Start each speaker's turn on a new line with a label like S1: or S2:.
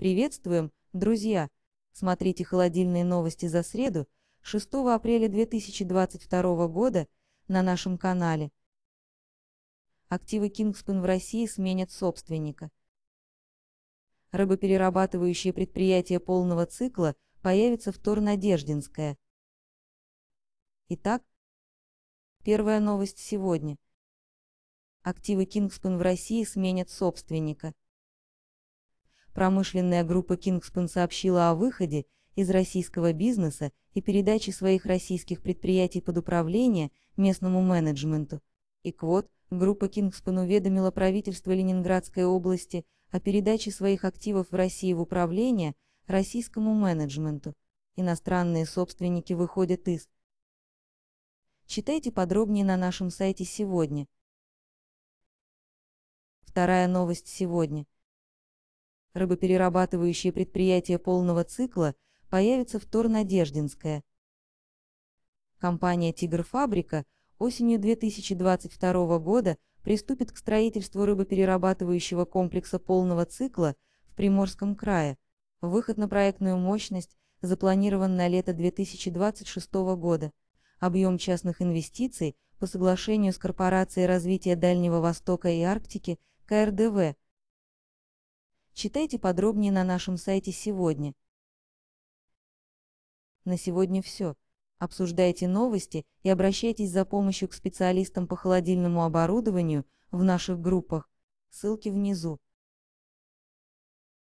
S1: Приветствуем, друзья! Смотрите холодильные новости за среду, 6 апреля 2022 года, на нашем канале. Активы Kingspan в России сменят собственника. Рыбоперерабатывающее предприятие полного цикла появится в Торнадеждинское. Итак, первая новость сегодня. Активы Kingspan в России сменят собственника. Промышленная группа Kingspan сообщила о выходе из российского бизнеса и передаче своих российских предприятий под управление местному менеджменту. И квот группа Kingspan уведомила правительство Ленинградской области о передаче своих активов в России в управление российскому менеджменту. Иностранные собственники выходят из. Читайте подробнее на нашем сайте сегодня. Вторая новость сегодня рыбоперерабатывающее предприятие полного цикла, появится в Торнадеждинское. Компания «Тигрфабрика» осенью 2022 года приступит к строительству рыбоперерабатывающего комплекса полного цикла в Приморском крае. Выход на проектную мощность запланирован на лето 2026 года. Объем частных инвестиций по соглашению с Корпорацией развития Дальнего Востока и Арктики КРДВ Читайте подробнее на нашем сайте сегодня. На сегодня все. Обсуждайте новости и обращайтесь за помощью к специалистам по холодильному оборудованию в наших группах. Ссылки внизу.